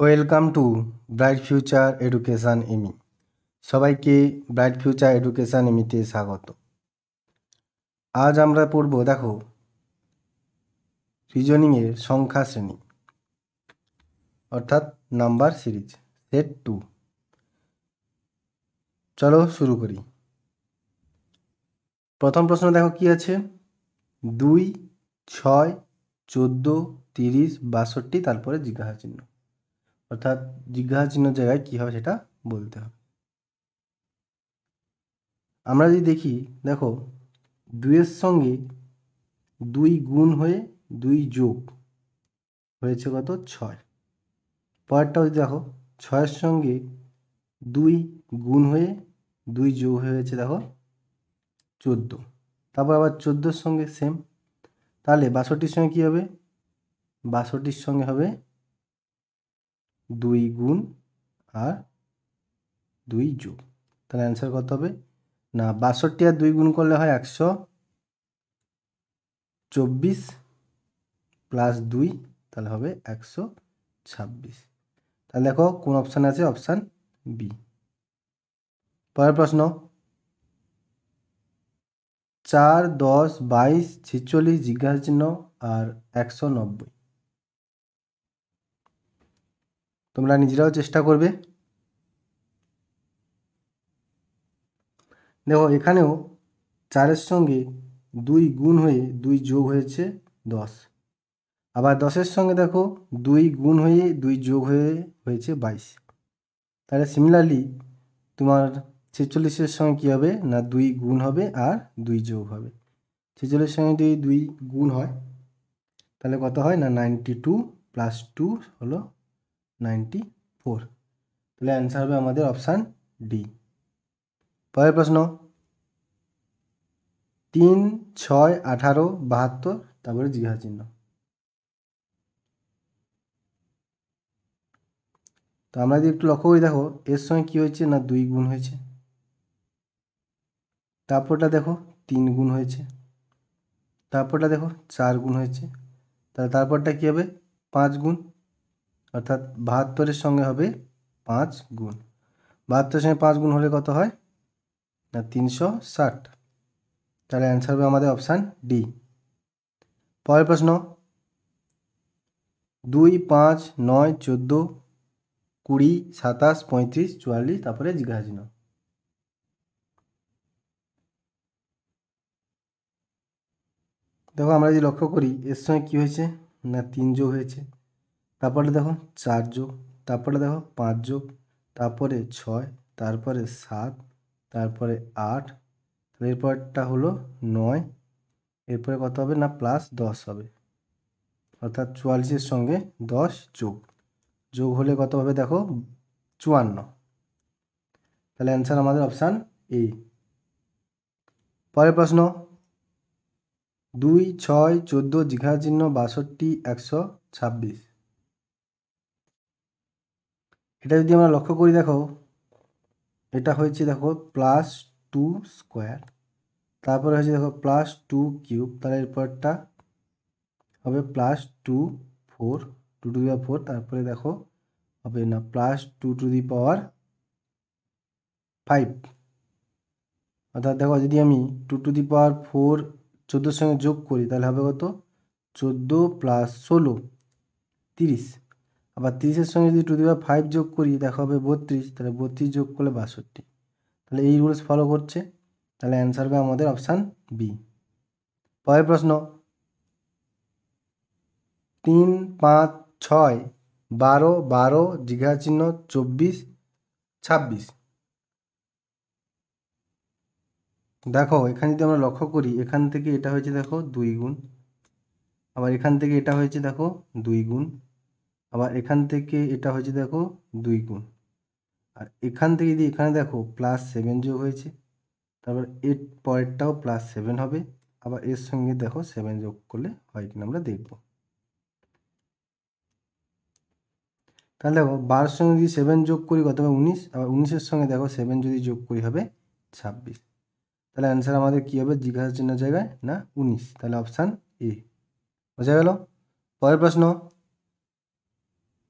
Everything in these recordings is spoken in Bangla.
welcome to bright future education এমি সবাইকে ব্রাইট ফিউচার এডুকেশান এমিতে স্বাগত আজ আমরা পড়ব দেখো রিজনিংয়ের সংখ্যা শ্রেণী অর্থাৎ নাম্বার সিরিজ সেট টু চলো শুরু করি প্রথম প্রশ্ন দেখো কি আছে দুই ছয় চোদ্দো তিরিশ বাষট্টি তারপরে জিজ্ঞাসা চিহ্ন অর্থাৎ জিজ্ঞাসা চিহ্ন জায়গায় কী হবে সেটা বলতে হবে আমরা যদি দেখি দেখো দুইয়ের সঙ্গে দুই গুণ হয়ে দুই যোগ হয়েছে কত ছয় পরেরটাও যদি দেখো ছয়ের সঙ্গে দুই গুণ হয়ে দুই যোগ হয়েছে দেখো চোদ্দো তারপর আবার চোদ্দোর সঙ্গে সেম তাহলে বাষট্টির সঙ্গে কী হবে বাষট্টির সঙ্গে হবে দুই গুণ আর দুই যোগ তাহলে অ্যান্সার কত হবে না বাষট্টি আর দুই গুণ করলে হয় একশো চব্বিশ প্লাস দুই তাহলে হবে একশো ছাব্বিশ তাহলে দেখো কোন অপশান আছে অপশান বি পরের প্রশ্ন চার দশ বাইশ ছিচল্লিশ জিজ্ঞাসা চিহ্ন আর একশো নব্বই তোমরা নিজেরাও চেষ্টা করবে দেখো এখানেও চারের সঙ্গে দুই গুণ হয়ে দুই যোগ হয়েছে দশ আবার দশের সঙ্গে দেখো দুই গুণ হয়ে দুই যোগ হয়ে হয়েছে বাইশ তাহলে সিমিলারলি তোমার ছেচল্লিশের সঙ্গে কী হবে না দুই গুণ হবে আর দুই যোগ হবে ছেচল্লিশের সঙ্গে যদি দুই গুণ হয় তাহলে কত হয় না নাইনটি টু প্লাস টু হলো নাইনটি ফোর তাহলে অ্যান্সার হবে আমাদের অপশান ডি পরের প্রশ্ন তিন ছয় আঠারো বাহাত্তর তারপরে জিজ্ঞাসা চিহ্ন তো আমরা যদি একটু লক্ষ্য করি দেখো এর সঙ্গে কী হয়েছে না দুই গুণ হয়েছে তারপরটা দেখো তিন গুণ হয়েছে তারপরটা দেখো চার গুণ হয়েছে তাহলে তারপরটা কী হবে পাঁচ গুণ অর্থাৎ বাহাত্তরের সঙ্গে হবে পাঁচ গুণ বাহাত্তরের সঙ্গে পাঁচ গুণ হলে কত হয় না তিনশো ষাট তাহলে অ্যান্সার হবে আমাদের অপশান ডি পরের প্রশ্ন দুই পাঁচ নয় চোদ্দো কুড়ি সাতাশ পঁয়ত্রিশ চুয়াল্লিশ তারপরে জিজ্ঞাসা দেখো আমরা যদি লক্ষ্য করি এর সঙ্গে কী হয়েছে না তিন যোগ হয়েছে তারপরে দেখো চার যোগ তারপরে দেখো পাঁচ যোগ তারপরে ছয় তারপরে সাত তারপরে আট এরপরটা হলো নয় এরপরে কত হবে না প্লাস দশ হবে অর্থাৎ চুয়াল্লিশের সঙ্গে দশ যোগ যোগ হলে কত হবে দেখো চুয়ান্ন তাহলে অ্যান্সার আমাদের অপশান এ পরের প্রশ্ন দুই ছয় চোদ্দো জিঘা চিহ্ন বাষট্টি একশো ছাব্বিশ এটা যদি আমরা লক্ষ্য করি দেখো এটা হয়েছে দেখো প্লাস টু স্কোয়ার তারপরে হয়েছে দেখো প্লাস টু কিউব তাহলে এরপরটা হবে plus two four two to the power four তারপরে দেখো হবে না plus two to the power five অর্থাৎ দেখো যদি আমি two to the power four চোদ্দোর সঙ্গে যোগ করি তাহলে হবে কত চোদ্দো প্লাস ষোলো তিরিশ আবার তিরিশের সঙ্গে যদি টু দি পাওয়ার ফাইভ যোগ করি দেখা হবে বত্রিশ তাহলে বত্রিশ যোগ করলে বাষট্টি তাহলে এই রুলস ফলো করছে তাহলে অ্যান্সার হবে আমাদের অপশান বি পরের প্রশ্ন তিন পাঁচ ছয় বারো বারো জিঘা চিহ্ন চব্বিশ ছাব্বিশ দেখো এখানে যদি আমরা লক্ষ্য করি এখান থেকে এটা হয়েছে দেখো দুই গুণ আবার এখান থেকে এটা হয়েছে দেখো দুই গুণ আবার এখান থেকে এটা হয়েছে দেখো দুই গুণ আর এখান থেকে যদি এখানে দেখো প্লাস সেভেন যোগ হয়েছে তারপর এর পরেরটাও প্লাস সেভেন হবে আবার এর সঙ্গে দেখো সেভেন যোগ করলে হয় কিনা আমরা দেখব তাহলে দেখো বারোর সঙ্গে যদি সেভেন যোগ করি কত হবে উনিশ আবার উনিশের সঙ্গে দেখো সেভেন যদি যোগ করি হবে ছাব্বিশ তাহলে অ্যান্সার আমাদের কী হবে জিজ্ঞাসার চিহ্ন জায়গায় না উনিশ তাহলে অপশান এ বোঝা গেল পরের প্রশ্ন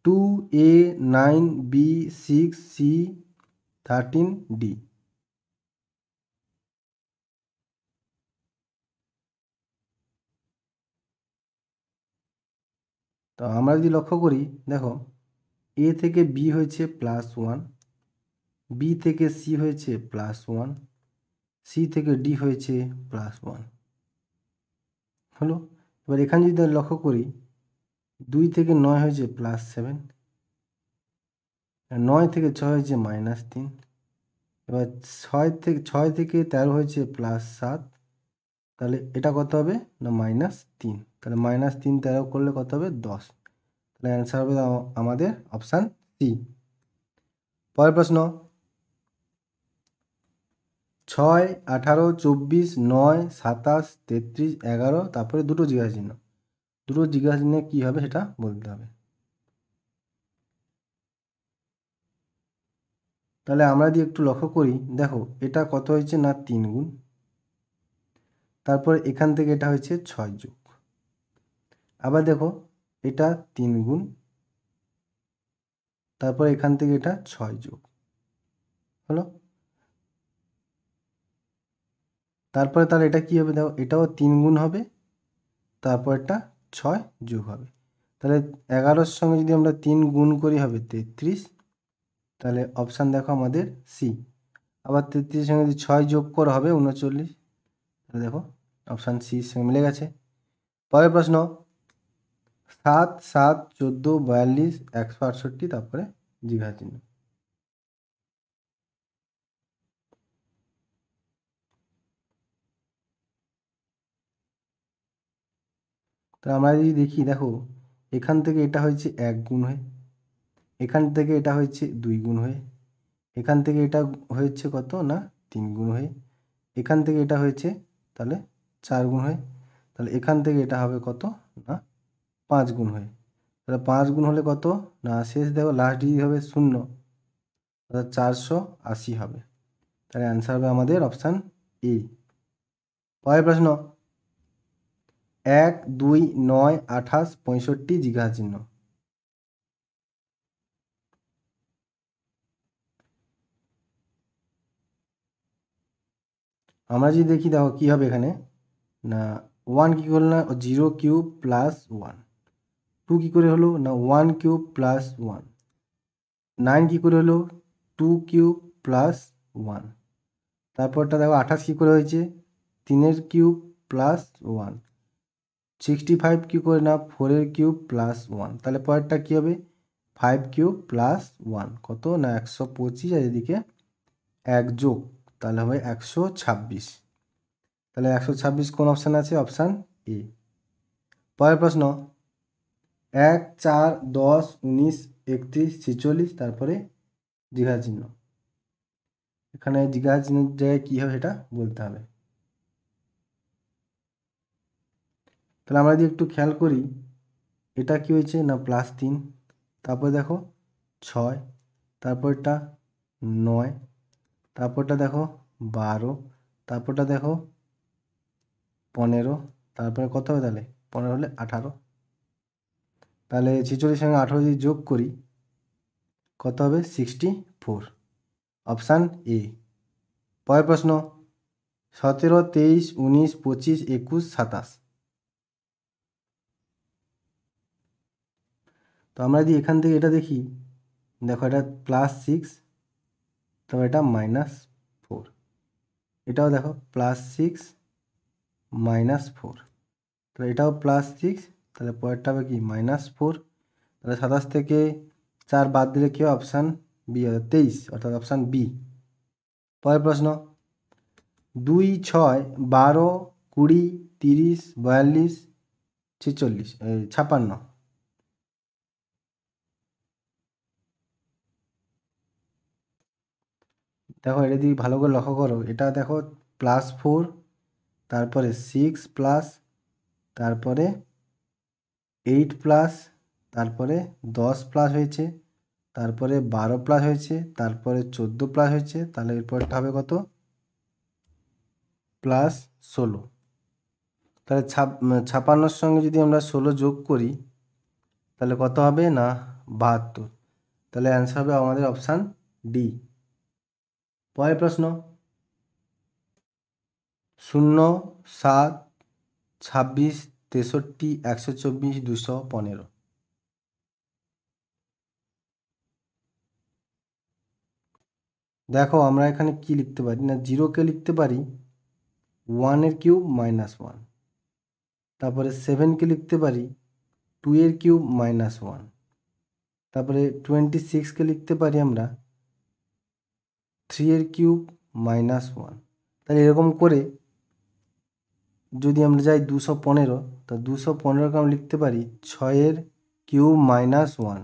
two A nine B six C thirteen D তো আমরা যদি লক্ষ্য করি দেখো এ থেকে বি হয়েছে প্লাস ওয়ান বি থেকে সি হয়েছে প্লাস ওয়ান সি থেকে ডি হয়েছে প্লাস ওয়ান হলো এবার এখানে যদি লক্ষ্য করি দুই থেকে নয় হয়েছে প্লাস সেভেন নয় থেকে ছয় হয়েছে মাইনাস তিন এবার ছয় থেকে ছয় থেকে তেরো হয়েছে প্লাস সাত তাহলে এটা কত হবে না মাইনাস তিন তাহলে মাইনাস তিন তেরো করলে কত হবে দশ তাহলে অ্যান্সার হবে আমাদের অপশান সি পরের প্রশ্ন ছয় আঠারো চব্বিশ নয় সাতাশ তেত্রিশ এগারো তারপরে দুটো জিজ্ঞাসা চিহ্ন দুটো জিজ্ঞাসা নিয়ে কী হবে সেটা বলতে হবে তাহলে আমরা যদি একটু লক্ষ্য করি দেখো এটা কত হয়েছে না তিন গুণ তারপর এখান থেকে এটা হয়েছে ছয় যুগ আবার দেখো এটা তিন গুণ তারপর এখান থেকে এটা ছয় যুগ হলো তারপরে তাহলে এটা কি হবে দেখো এটাও তিন গুণ হবে তারপর এটা ছয় যোগ হবে তাহলে এগারোর সঙ্গে যদি আমরা তিন গুণ করি হবে তেত্রিশ তাহলে অপশান দেখো আমাদের সি আবার তেত্রিশের সঙ্গে যদি ছয় যোগ করা হবে উনচল্লিশ তাহলে দেখো অপশান সি সঙ্গে মিলে গেছে পরের প্রশ্ন সাত সাত চোদ্দো বয়াল্লিশ একশো আটষট্টি তারপরে জিঘা চিহ্ন তো আমরা যদি দেখি দেখো এখান থেকে এটা হয়েছে এক গুণ হয়ে এখান থেকে এটা হয়েছে দুই গুণ হয়ে এখান থেকে এটা হয়েছে কত না তিন গুণ হয়ে এখান থেকে এটা হয়েছে তাহলে চার গুণ হয়ে তাহলে এখান থেকে এটা হবে কত না পাঁচ গুণ হয়ে তাহলে পাঁচ গুণ হলে কত না শেষ দেখো লাস্ট ডিজিট হবে শূন্য অর্থাৎ চারশো আশি হবে তাহলে অ্যান্সার হবে আমাদের অপশান এ পরের প্রশ্ন এক দুই নয় আঠাশ পঁয়ষট্টি জিজ্ঞাসা চিহ্ন আমরা যদি দেখি দেখো কী হবে এখানে না ওয়ান কী হলো না zero cube plus one two কী করে হলো না one cube plus one nine কী করে হলো টু কিউব প্লাস ওয়ান তারপরটা দেখো আঠাশ কী করে হয়েছে তিনের cube plus one sixty five কী করে না ফোরের কিউব প্লাস ওয়ান তাহলে পরেরটা কী হবে ফাইভ কিউব প্লাস ওয়ান কত না একশো পঁচিশ আর এদিকে এক যোগ তাহলে হবে একশো ছাব্বিশ তাহলে একশো ছাব্বিশ কোন অপশান আছে অপশান এ পরের প্রশ্ন এক চার দশ উনিশ একত্রিশ ছেচল্লিশ তারপরে দীঘা চিহ্ন এখানে জিজ্ঞাসা চিহ্নের জায়গায় কী হবে সেটা বলতে হবে তাহলে আমরা যদি একটু খেয়াল করি এটা কি হয়েছে না প্লাস তিন তারপর দেখো ছয় তারপরটা নয় তারপরটা দেখো বারো তারপরটা দেখো পনেরো তারপরে কত হবে তাহলে পনেরো হলে আঠারো তাহলে ছিচল্লিশ সঙ্গে আঠারো যদি যোগ করি কত হবে সিক্সটি ফোর অপশান এ পরের প্রশ্ন সতেরো তেইশ উনিশ পঁচিশ একুশ সাতাশ তো আমরা যদি এখান থেকে এটা দেখি দেখো এটা প্লাস সিক্স তো এটা মাইনাস ফোর এটাও দেখো প্লাস সিক্স মাইনাস ফোর তাহলে এটাও প্লাস সিক্স তাহলে পরেরটা হবে কি মাইনাস ফোর তাহলে সাতাশ থেকে চার বাদ দিলে কেউ অপশান বি অর্থাৎ তেইশ অর্থাৎ অপশান বি পরের প্রশ্ন দুই ছয় বারো কুড়ি তিরিশ বয়াল্লিশ ছেচল্লিশ ছাপান্ন দেখো এটা যদি ভালো করে লক্ষ্য করো এটা দেখো প্লাস ফোর তারপরে সিক্স প্লাস তারপরে এইট প্লাস তারপরে দশ প্লাস হয়েছে তারপরে বারো প্লাস হয়েছে তারপরে চোদ্দো প্লাস হয়েছে তাহলে এরপরটা হবে কত প্লাস ষোলো তাহলে ছাপান্নর সঙ্গে যদি আমরা ষোলো যোগ করি তাহলে কত হবে না বাহাত্তর তাহলে অ্যান্সার হবে আমাদের অপশান ডি পরের প্রশ্ন শূন্য সাত ছাব্বিশ তেষট্টি একশো চব্বিশ দুশো পনেরো দেখো আমরা এখানে কি লিখতে পারি না জিরোকে লিখতে পারি ওয়ানের কিউব মাইনাস ওয়ান তারপরে সেভেনকে লিখতে পারি টু এর কিউব মাইনাস ওয়ান তারপরে টোয়েন্টি সিক্সকে লিখতে পারি আমরা থ্রি এর কিউব মাইনাস ওয়ান তাহলে এরকম করে যদি আমরা যাই দুশো পনেরো তা দুশো পনেরোকে আমরা লিখতে পারি ছয়ের কিউব মাইনাস ওয়ান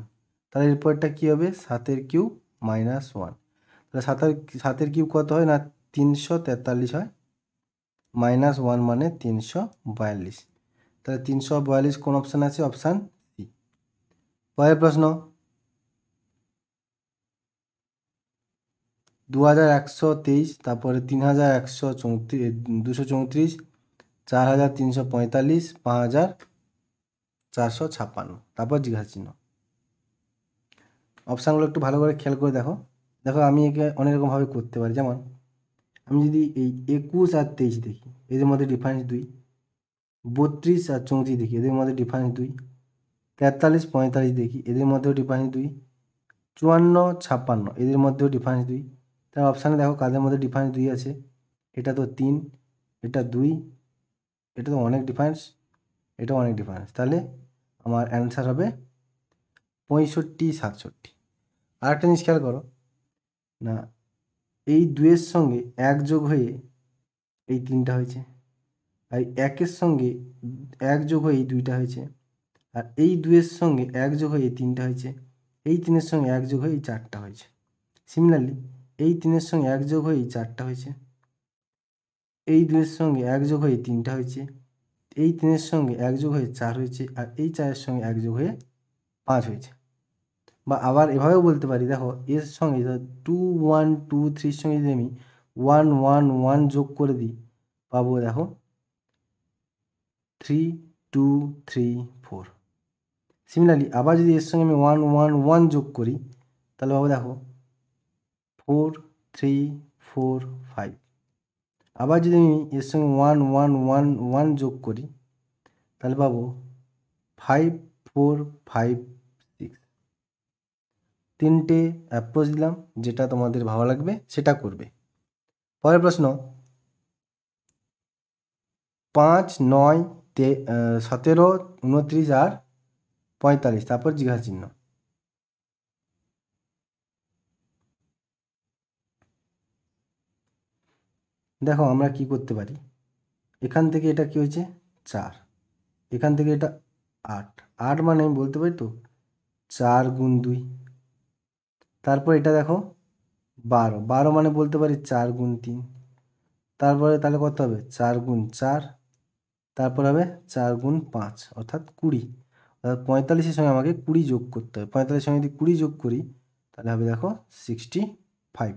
তাহলে এরপরটা কী হবে সাতের কিউব মাইনাস ওয়ান তাহলে সাতের সাতের কিউব কত হয় না তিনশো তেতাল্লিশ হয় মাইনাস ওয়ান মানে তিনশো বয়াল্লিশ তাহলে তিনশো বয়াল্লিশ কোন অপশান আছে অপশান সি পরের প্রশ্ন দু হাজার একশো তেইশ তারপরে তিন হাজার একশো চৌত্রিশ দুশো চৌত্রিশ চার হাজার তিনশো পঁয়তাল্লিশ পাঁচ হাজার চারশো ছাপ্পান্ন তারপর জিজ্ঞাসা চিহ্ন অপশানগুলো একটু ভালো করে খেয়াল করে দেখো দেখো আমি একে অনেক রকমভাবে করতে পারি যেমন আমি যদি এই একুশ আর তেইশ দেখি এদের মধ্যে ডিফারেন্স দুই বত্রিশ আর চৌত্রিশ দেখি এদের মধ্যে ডিফারেন্স দুই তেতাল্লিশ পঁয়তাল্লিশ দেখি এদের মধ্যেও ডিফারেন্স দুই চুয়ান্ন ছাপ্পান্ন এদের মধ্যেও ডিফারেন্স দুই তার অপশানে দেখো কাদের মধ্যে ডিফারেন্স দুই আছে এটা তো তিন এটা দুই এটা তো অনেক ডিফারেন্স এটা অনেক ডিফারেন্স তাহলে আমার অ্যান্সার হবে পঁয়ষট্টি সাতষট্টি আর একটা জিনিস খেয়াল করো না এই দুয়ের সঙ্গে এক যোগ হয়ে এই তিনটা হয়েছে আর একের সঙ্গে এক যোগ হয়ে এই দুইটা হয়েছে আর এই দুয়ের সঙ্গে এক যোগ হয়ে এই তিনটা হয়েছে এই তিনের সঙ্গে এক যোগ হয়ে এই চারটা হয়েছে সিমিলারলি এই তিনের সঙ্গে এক যোগ হয়ে চারটা হয়েছে এই দুইয়ের সঙ্গে এক যোগ হয়ে তিনটা হয়েছে এই তিনের সঙ্গে এক যোগ হয়ে চার হয়েছে আর এই চারের সঙ্গে এক যোগ হয়ে পাঁচ হয়েছে বা আবার এভাবেও বলতে পারি দেখো এর সঙ্গে টু ওয়ান টু থ্রির সঙ্গে যদি আমি ওয়ান ওয়ান ওয়ান যোগ করে দিই পাবো দেখো three two three four similarly আবার যদি এর সঙ্গে আমি ওয়ান ওয়ান ওয়ান যোগ করি তাহলে পাবো দেখো ফোর থ্রি ফোর ফাইভ আবার যদি আমি এর সঙ্গে ওয়ান ওয়ান ওয়ান ওয়ান যোগ করি তাহলে পাবো ফাইভ ফোর ফাইভ সিক্স তিনটে অ্যাপ্রোচ দিলাম যেটা তোমাদের ভালো লাগবে সেটা করবে পরের প্রশ্ন পাঁচ নয় তে সতেরো উনত্রিশ আর পঁয়তাল্লিশ তারপর জিজ্ঞাসা চিহ্ন দেখো আমরা কি করতে পারি এখান থেকে এটা কি হয়েছে চার এখান থেকে এটা আট আট মানে আমি বলতে পারি তো চার গুণ দুই তারপর এটা দেখো বারো বারো মানে বলতে পারি চার গুণ তিন তারপরে তাহলে কত হবে চার গুণ চার তারপর হবে চার গুণ পাঁচ অর্থাৎ কুড়ি অর্থাৎ পঁয়তাল্লিশের সঙ্গে আমাকে কুড়ি যোগ করতে হবে পঁয়তাল্লিশের সঙ্গে যদি কুড়ি যোগ করি তাহলে হবে দেখো সিক্সটি ফাইভ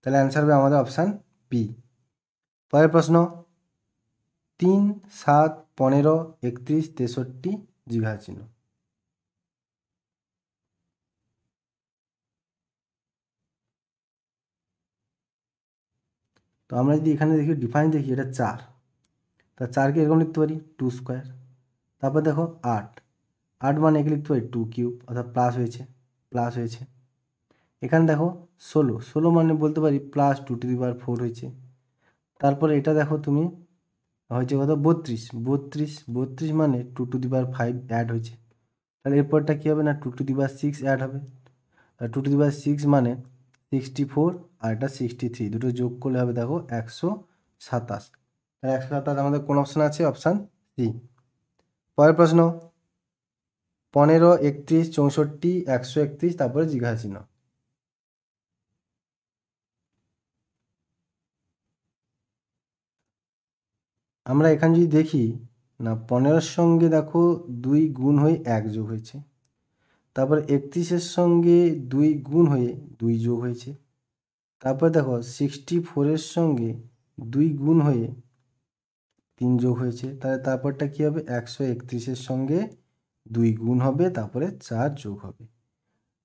তাহলে অ্যান্সার হবে আমাদের অপশান বি পরের প্রশ্ন তিন সাত পনেরো একত্রিশ তেষট্টি চিহ্ন তো আমরা যদি এখানে দেখি ডিফাইন দেখি এটা চার তা চারকে এরকম লিখতে পারি টু স্কোয়ার তারপর দেখো আট আট মানে একে লিখতে পারি টু কিউব অর্থাৎ প্লাস হয়েছে প্লাস হয়েছে এখানে দেখো ষোলো ষোলো মানে বলতে পারি plus two to the power four হয়েছে তারপরে এটা দেখো তুমি হয়েছে কত বত্রিশ বত্রিশ বত্রিশ মানে টু টু দি বার ফাইভ অ্যাড হয়েছে তাহলে এরপরটা কী হবে না টু টু দি বার সিক্স অ্যাড হবে আর টু টু দি বার সিক্স মানে সিক্সটি ফোর আর এটা সিক্সটি থ্রি দুটো যোগ করলে হবে দেখো একশো সাতাশ তাহলে একশো সাতাশ আমাদের কোন অপশান আছে অপশান সি পরের প্রশ্ন পনেরো একত্রিশ চৌষট্টি একশো একত্রিশ তারপরে জিঘা চিহ্ন আমরা এখানে যদি দেখি না পনেরোর সঙ্গে দেখো দুই গুণ হয়ে এক যোগ হয়েছে তারপর একত্রিশের সঙ্গে দুই গুণ হয়ে দুই যোগ হয়েছে তারপর দেখো সিক্সটি ফোরের সঙ্গে দুই গুণ হয়ে তিন যোগ হয়েছে তাহলে তারপরটা কী হবে একশো একত্রিশের সঙ্গে দুই গুণ হবে তারপরে চার যোগ হবে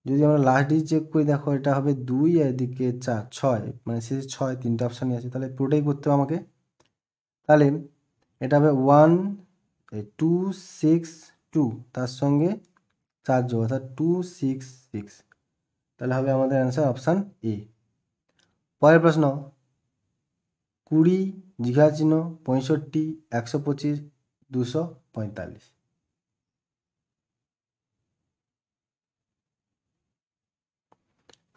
যদি আমরা লাস্ট ডিজ চেক করি দেখো এটা হবে দুই আর এদিকে চার ছয় মানে শেষে ছয় তিনটা অপশানই আছে তাহলে পুরোটাই করতে হবে আমাকে তাহলে এটা হবে ওয়ান টু সিক্স টু তার সঙ্গে চার যোগ অর্থাৎ টু সিক্স সিক্স তাহলে হবে আমাদের অ্যান্সার অপশান এ পরের প্রশ্ন কুড়ি জিঘা চিহ্ন পঁয়ষট্টি একশো পঁচিশ দুশো পঁয়তাল্লিশ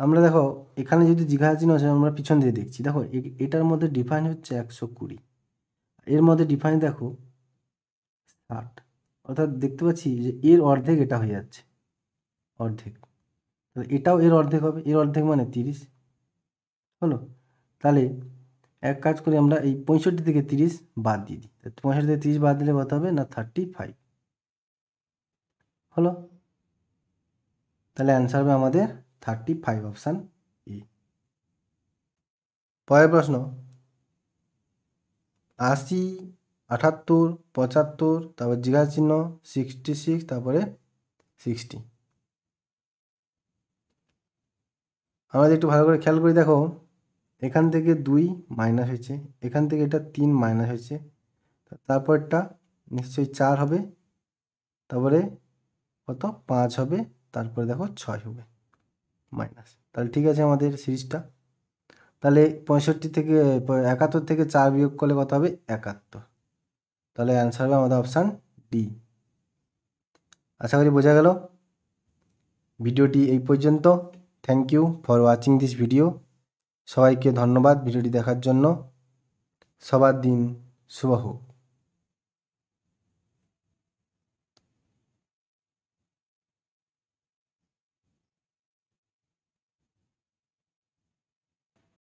আমরা দেখো এখানে যদি জিঘা চিহ্ন আছে আমরা পিছন দিয়ে দেখছি দেখো এটার মধ্যে ডিফাইন হচ্ছে একশো কুড়ি এর মধ্যে ডিফাইন দেখো ষাট অর্থাৎ দেখতে পাচ্ছি যে এর অর্ধেক এটা হয়ে যাচ্ছে অর্ধেক তাহলে এটাও এর অর্ধেক হবে এর অর্ধেক মানে তিরিশ হলো তাহলে এক কাজ করে আমরা এই পঁয়ষট্টি থেকে তিরিশ বাদ দিয়ে দিই পঁয়ষট্টি থেকে তিরিশ বাদ দিলে কত হবে না থার্টি ফাইভ হলো তাহলে অ্যান্সার হবে আমাদের থার্টি ফাইভ অপশান এ পরের প্রশ্ন আশি আটাত্তর পঁচাত্তর তারপর জিঘা চিহ্ন সিক্সটি সিক্স তারপরে সিক্সটি আমরা একটু ভালো করে খেয়াল করি দেখো এখান থেকে দুই মাইনাস হয়েছে এখান থেকে এটা তিন মাইনাস হয়েছে তারপরটা নিশ্চয়ই চার হবে তারপরে কত পাঁচ হবে তারপরে দেখো ছয় হবে মাইনাস তাহলে ঠিক আছে আমাদের সিরিজটা তাহলে পঁয়ষট্টি থেকে একাত্তর থেকে চার বিয়োগ করলে কত হবে একাত্তর তাহলে অ্যান্সার হবে আমাদের অপশান ডি আশা করি বোঝা গেল ভিডিওটি এই পর্যন্ত thank you for watching this video সবাইকে ধন্যবাদ ভিডিওটি দেখার জন্য সবার দিন শুভ হোক